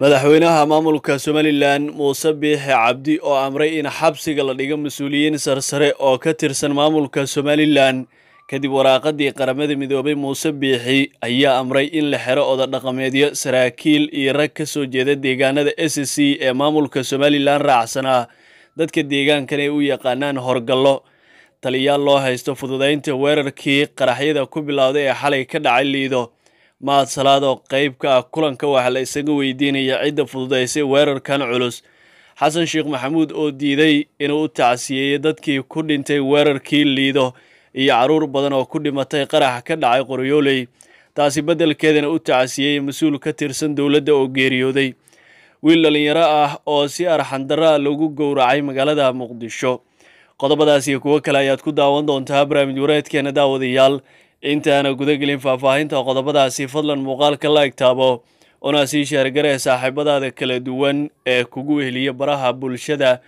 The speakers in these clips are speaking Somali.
madaxweynaha maamulka somalilan muuse biixi cabdi oo amray in xabsiga la dhigo mas-uuliyiin sarsare oo ka tirsan maamulka somalilan kadib waraaqadii qaramada midoobay muuse biixi ayaa amray in la xero oda dhaqameedyo saraakiil iyo rag ka soo jeeda deegaanada s c ee maamulka somalilan raacsanaa dadka deegaankan ay u yaqaanaan horgallo taliyaal loo haysto fududaynta weerarkii qaraxyada ku bilowday ee xalay ka dhacay liido mahad salaad oo qayb ka ah kulanka waxaa la isaga weydiinaya cidda fududaysay weerarkan culus xasan sheekh maxamuud oo diiday inuu u tacsiyeeyey dadkii ku dhintay weerarkii liido iyo caruur badan oo ku dhimatay qarax ka dhacay qoryooley taasi beddelkeedana u tacsiyeeyey mas-uul ka tirsan dowladda oo geeriyooday wiil dhallinyaro ah oo si arxandarra lagu gowracay magaalada muqdisho qodobadaas iyo kuwo kale ayaad ku daawan doontaa barnaamij wareedkeena daawadayaal intaana gudagelin faahfaahinta qodobadaasi fadlan muuqaalka laeg taabo una sii sheergaree saaxiibadaada kala duwan ee kugu weheliya baraha bulshada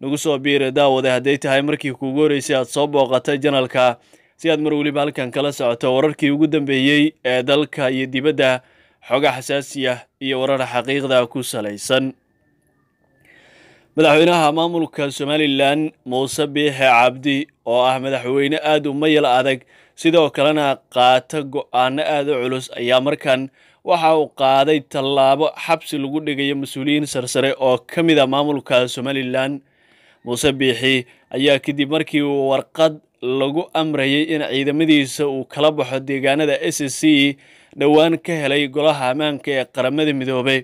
nagu soo biira daawada hadday tahay markii kuugu horeysay aad soo booqatay janalka si aad mar weliba halkan kala socoto wararkii ugu dambeeyey ee dalka iyo dibadda xoga xasaasiya iyo warar xaqiiqda ku salaysan madaxweynaha maamulka somalilan muuse biixe cabdi oo ah madaxweyne aad u mayal adag sidoo kalena qaata go'aano aad u culus ayaa markan waxa uu qaaday tallaabo xabsi lagu dhigayo mas-uuliyiin sarsare oo ka mid a ah maamulka somalilan muuse biixi ayaa kadib markii uu warqad lagu amrayay in ciidamadiisa uu kala baxo deegaanada s s c dhowaan ka helay golaha ammaanka ee qaramada midoobey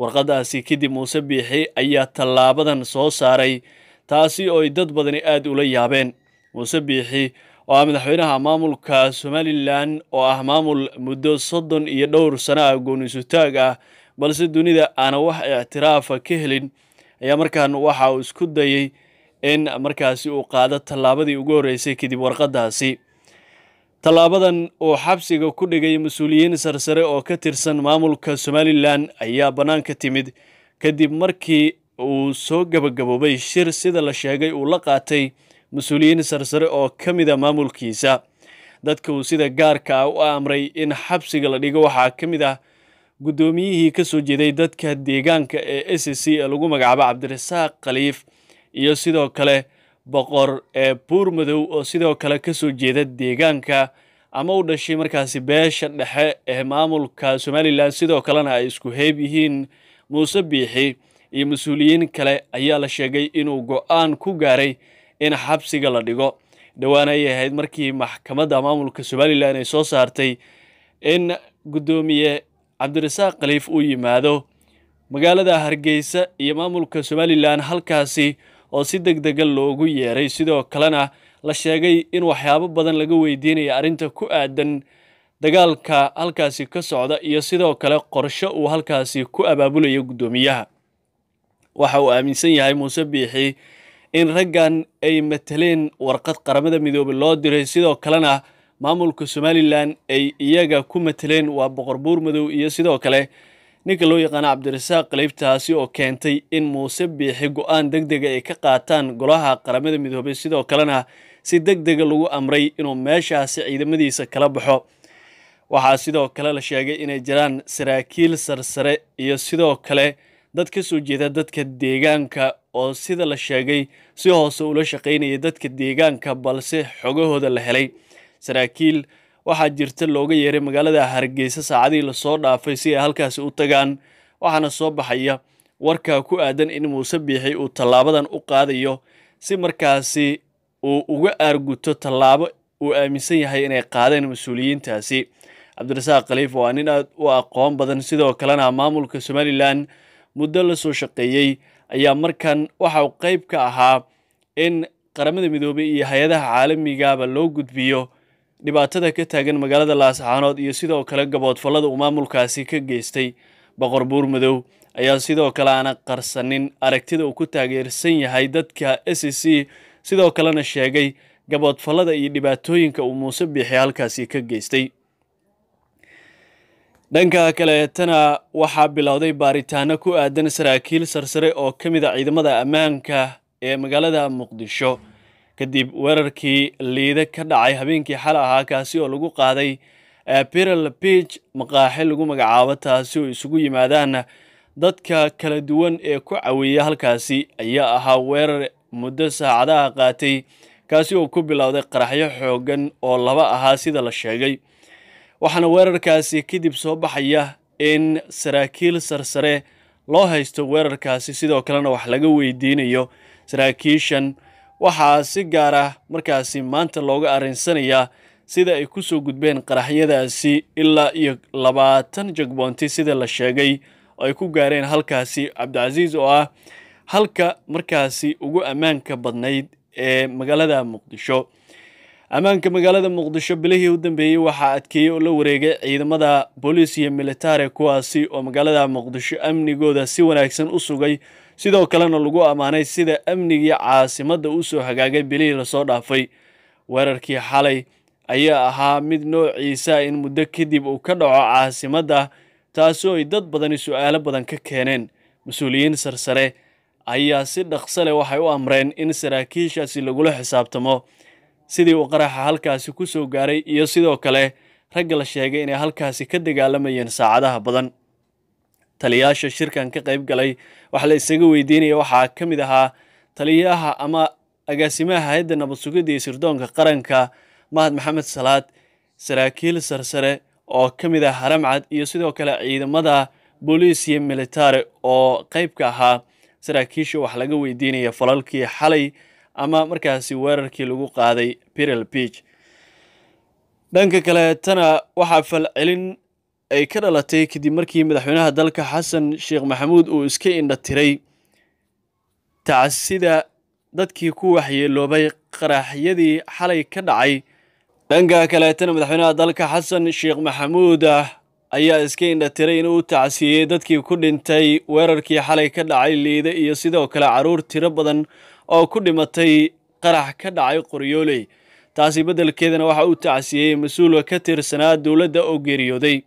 warqadaasi kadib muuse biixi ayaa tallaabadan soo saaray taasi ooy dad badani aad ula yaabeen muuse biixi oo ah madaxweynaha maamulka somalilan oo ah maamul muddo soddon iyo dhowr sano ah gooniisutaag ah balse dunida aana wax ictiraafa ka helin ayaa markaan waxa uu isku dayay in markaasi uu qaado tallaabadii ugu horreysay kadib warqadaasi tallaabadan uu xabsiga ku dhigay mas-uuliyiin sarsare oo ka tirsan maamulka somalilan ayaa bannaanka timid kadib markii uu soo gabagaboobay shir sida la sheegay uu la qaatay mas-uuliyiin sarsare oo ka mid a maamulkiisa dadka uu sida gaarka ah u amray in xabsiga la dhigo waxaa ka mid ah guddoomiyihii ka soo jeeday dadka deegaanka ee s c ee lagu magacaabo cabdirasaaq khaliif iyo sidoo kale boqor ee buurmadow oo sidoo kale ka soo jeeda deegaanka ama u dhashay markaasi beesha dhexe ee maamulka somalilan sidoo kalena ay isku heeb yihiin muuse biixi iyo mas-uuliyiin kale ayaa la sheegay inuu go'aan ku gaaray in xabsiga la dhigo dhowaan ay ahayd markii maxkamadda maamulka somalilan ay soo saartay in guddoomiye cabdirasaaq khaliif uu yimaado magaalada hargeysa iyo maamulka somalilan halkaasi oo si deg degan loogu yeeray sidoo kalena la sheegay in waxyaabo badan laga weydiinaya arrinta ku aadan dagaalka halkaasi ka socda iyo sidoo kale qorsho uu halkaasi ku abaabulayo guddoomiyaha waxa uu aaminsan yahay muuse biixi in raggan ay mateleen warqad qaramada midoobey loo diray sidoo kalena maamulka somalilan ay iyaga ku mateleen waa boqor madow iyo sidoo kale ninka loo yaqaana cabdirasaaq qaliibtaasi oo keentay in muuse biixi go'aan deg dega ay ka qaataan golaha qaramada midoobey sidoo kalena si deg dega lagu amray inuu meeshaasi ciidamadiisa kala baxo waxaa sidoo kale la sheegay inay jiraan saraakiil sarsare iyo sidoo kale dad ka soo jeeda dadka deegaanka oo sida la sheegay si hoose ula shaqaynaya dadka deegaanka balse xogahooda la helay saraakiil waxaa jirta looga yeeray magaalada hargeysa saacadihii lasoo dhaafay si ay halkaasi u tagaan waxaana soo baxaya warkaa ku aadan in muuse biixi uu tallaabadan u qaadayo si markaasi uu uga aarguto tallaabo uu aaminsan yahay inay qaadeen mas-uuliyiintaasi cabdirasaaq khaliif waa nin aad u aqoon badan sidoo kalena maamulka somalilan muddo la soo shaqeeyey ayaa markan waxa qayb ka ahaa in qaramada midoobey iyo hay-adaha caalamigaba loo gudbiyo dhibaatada ka taagan magaalada laascaanood iyo sidoo kale gaboodfallada uu maamulkaasi ka geystay boqor buur madow ayaa sidoo kale aana qarsanin aragtida uu ku taageersan yahay dadka s e c sidoo kalena sheegay gaboodfallada iyo dhibaatooyinka uu muuse biixi halkaasi ka geystay dhanka kale tana waxaa bilowday baaritaano ku aadan saraakiil sarsare oo ka mida ah ciidamada ammaanka ee magaalada muqdisho kadib weerarkii liida ka dhacay habeenkii xal ahaa kaasi oo lagu qaaday piral biij maqaaxi lagu magacaabo taasi oo isugu yimaadaan dadka kala duwan ee ku caweeya halkaasi ayaa ahaa weerar muddo saacadaha qaatay kaasi oo ku bilowday qaraxyo xooggan oo laba ahaa sida la sheegay waxaana weerarkaasi kadib soo baxaya in saraakiil sarsare loo haysto weerarkaasi sidoo kalena wax laga weydiinayo saraakiishan waxaa si gaar ah markaasi maanta looga arrinsanayaa sida ay ku soo gudbeen qaraxyadaasi ilaa iyo labaatan jagboonti sida la sheegay oo ay ku gaareen halkaasi cabdicasiis oo ah halka markaasi ugu ammaanka badnayd ee magaalada muqdisho ammaanka magaalada muqdisho bilihii u dambeeyey waxaa adkeeyey oo la wareegay ciidamada booliis iyo militari kuwaasi oo magaalada muqdisho amnigooda si wanaagsan u sugay sidoo kalena lagu ammaanay sida amnigii caasimadda u soo hagaagay bilihii lasoo dhaafay weerarkii xalay ayaa ahaa mid noociisa in muddo kadib uu ka dhaco caasimadda taasoo ay dad badani su'aalo badan ka keeneen mas-uuliyiin sarsare ayaa si dhaqsale waxay u amreen in saraakiishaasi lagula xisaabtamo sidii uu qaraxa halkaasi ku soo gaaray iyo sidoo kale ragga la sheegay inay halkaasi ka dagaalamayeen saacadaha badan taliyaasha shirkan ka qayb galay waxaa la isaga weydiinaya waxaa ka mid ahaa taliyaha ama agaasimaha hay-adda nabad sugidda iyo sirdoonka qaranka mahad maxamed salaad saraakiil sarsare oo ka mid ah haramcad iyo sidoo kale ciidamada booliis iyo militare oo qaybka ahaa saraakiisha wax laga weydiinaya falalkii xalay ama markaasi weerarkii lagu qaaday birel beach dhanka kale tana waxaa falcelin ay ka dhalatay kadib markii madaxweynaha dalka xasan sheekh maxamuud uu iska indhatiray tacsida dadkii ku waxyeeloobay qaraxyadii xalay ka dhacay dhanka kaleetana madaxweynaha dalka xasan sheekh maxamuud ah, ayaa iska indhatiray inuu u tacsiiyey dadkii ku dhintay weerarkii xalay ka dhacay liida iyo sidoo kale carruur tiro badan oo ku dhimatay qarax ka dhacay qoryooley taasi beddelkeedana waxa uu tacsiiyey mas-uulka ka tirsanaa dowladda oo geeriyooday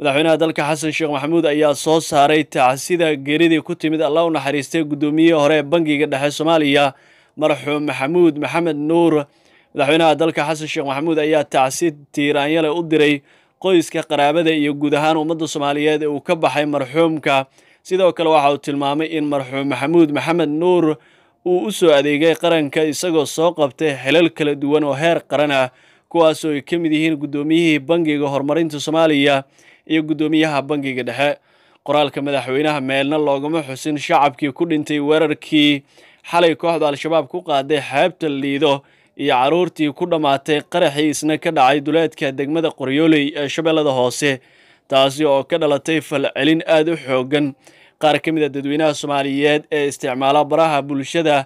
madaxweynaha dalka xasan sheekh maxamuud ayaa soo saaray tacsida geeridii ku timid alla u naxariistay guddoomiyihii hore ee bangiga dhexe soomaaliya marxuum maxamuud maxamed nuur madaxweynaha dalka xasan sheekh maxamuud ayaa tacsi tiiraanyale u diray qoyska qaraabada iyo guud ahaan ummadda soomaaliyeed ee uu ka baxay marxuumka sidoo kale waxa uu tilmaamay in marxuum maxamuud maxamed nuur uu u soo adeegay qaranka isagoo soo qabtay xilal kala duwan oo heer qaran ah kuwaasoo ay ka mid yihiin guddoomiyihii bangiga horumarinta soomaaliya iyo guddoomiyaha bangiga dhexe qoraalka madaxweynaha meelna loogama xusin shacabkii ku dhintay weerarkii xalay kooxda al-shabaab ku qaaday xeebta liido iyo carruurtii ku dhammaatay qaraxiisna ka dhacay duleedka degmada qoryooley ee shabeellada hoose taasi oo ka dhalatay falcelin aad u xooggan qaar ka mida ah dadweynaha soomaaliyeed ee isticmaala baraha bulshada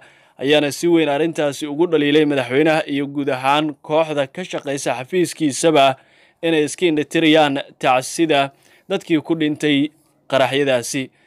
ayaana si weyn arrintaasi ugu dhaliilay madaxweynaha iyo guud ahaan kooxda ka shaqaysa xafiiskiisaba inay iska indhatirayaan tacsida dadkii ku dhintay qaraxyadaasi